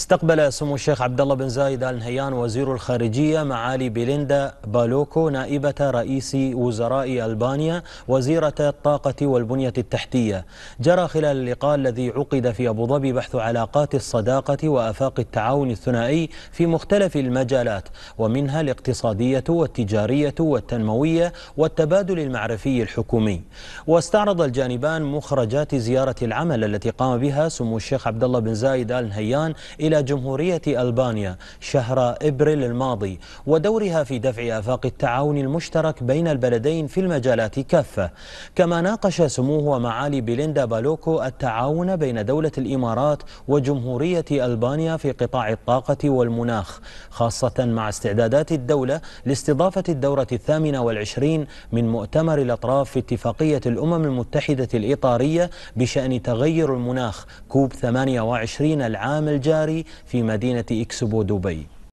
استقبل سمو الشيخ عبد الله بن زايد ال نهيان وزير الخارجيه معالي بيليندا بالوكو نائبه رئيس وزراء البانيا وزيره الطاقه والبنيه التحتيه. جرى خلال اللقاء الذي عقد في ابو ظبي بحث علاقات الصداقه وافاق التعاون الثنائي في مختلف المجالات ومنها الاقتصاديه والتجاريه والتنمويه والتبادل المعرفي الحكومي. واستعرض الجانبان مخرجات زياره العمل التي قام بها سمو الشيخ عبد الله بن زايد ال نهيان إلى جمهورية ألبانيا شهر إبريل الماضي ودورها في دفع آفاق التعاون المشترك بين البلدين في المجالات كافة كما ناقش سموه ومعالي بيليندا بالوكو التعاون بين دولة الإمارات وجمهورية ألبانيا في قطاع الطاقة والمناخ خاصة مع استعدادات الدولة لاستضافة الدورة الثامنة والعشرين من مؤتمر الأطراف في اتفاقية الأمم المتحدة الإطارية بشأن تغير المناخ كوب 28 العام الجاري في مدينة إكسبو دبي